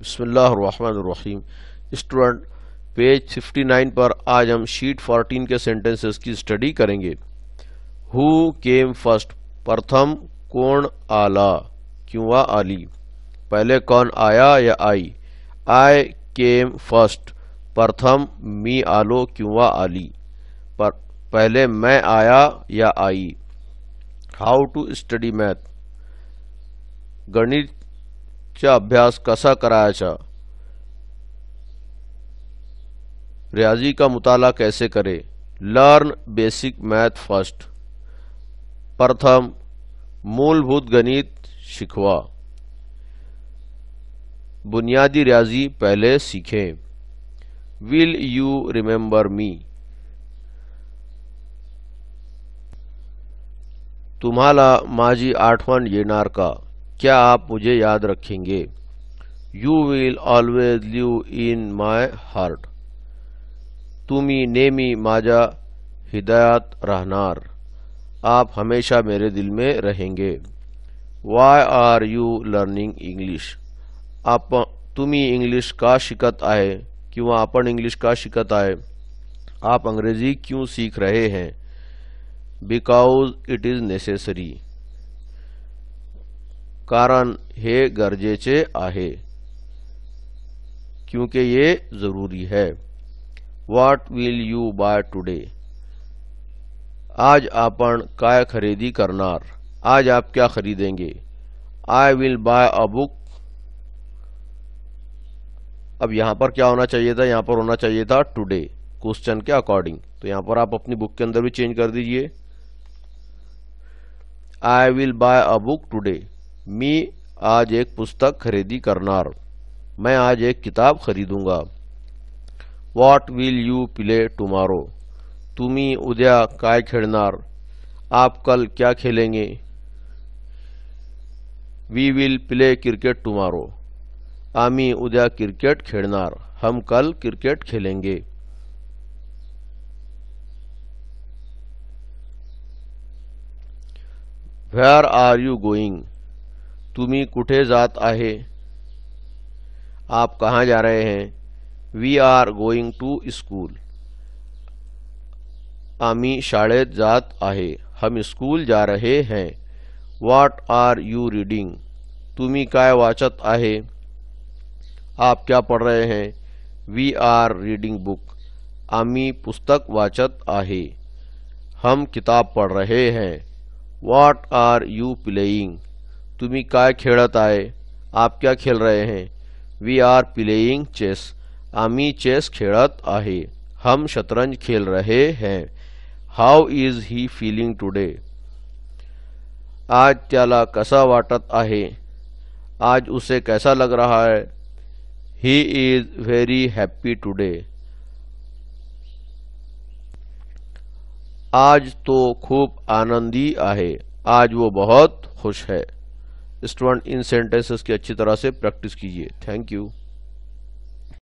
बसमीम student page 59 पर आज हम शीट 14 के सेंटेंसेस की स्टडी करेंगे हु केम फर्स्ट प्रथम कौन आला क्यों आली पहले कौन आया या आई आई केम फर्स्ट प्रथम मी आलो क्यों आली पर पहले मैं आया या I how to study math गणित चा अभ्यास कसा चा? रियाजी का मुताला कैसे करे लर्न बेसिक मैथ फर्स्ट प्रथम मूलभूत गणित शिखवा बुनियादी रियाजी पहले सीखें विल यू रिमेंबर मी तुम्हाला माजी आठवण येणार का क्या आप मुझे याद रखेंगे you will always live in my heart तुम्हें नेमी माजा हिदायत रहनार आप हमेशा मेरे दिल में रहेंगे why are you learning English आप तुम्हें इंग्लिश का शिकत आए किंवा अपन इंग्लिश का शिकत आए आप अंग्रेजी क्यों सीख रहे हैं बिकॉज इट इज़ नेसेसरी कारण हे गरजेचे आहे क्योंकि ये जरूरी है what will you buy today आज आप काय खरीदी करना आज आप क्या खरीदेंगे I will buy a book अब यहां पर क्या होना चाहिए था यहां पर होना चाहिए था टुडे क्वेश्चन के अकॉर्डिंग तो यहां पर आप अपनी बुक के अंदर भी चेंज कर दीजिए I will buy a book today मी आज एक पुस्तक खरीदी करना मैं आज एक किताब खरीदूंगा what will you play tomorrow तुम्हें उद्या काय खेलना आप कल क्या खेलेंगे we will play cricket tomorrow आमी उद्या क्रिकेट खेलना हम कल क्रिकेट खेलेंगे वेर आर यू गोइंग तुम्ही कुठे जात आहे आप कहाँ जा रहे हैं we are going to school आम्ही शाळेत जात आहे हम स्कूल जा रहे हैं वॉट आर यू रीडिंग तुम्ही काय वाचत आहे आप क्या पढ़ रहे हैं वी आर रीडिंग बुक आम्ही पुस्तक वाचत आहे हम किताब पढ़ रहे हैं वॉट आर यू प्लेइंग तुम्हें काय खेलत आहे आप क्या खेल रहे हैं वी आर प्लेइंग चेस आमी चेस खेलत आहे हम शतरंज खेल रहे हैं how is he feeling today आज त्याला कसा वाटत आहे आज उसे कैसा लग रहा है he is very happy today आज तो खूब आनंदी आहे आज वो बहुत खुश है स्टूडेंट इन सेंटेंसेस की अच्छी तरह से प्रैक्टिस कीजिए थैंक यू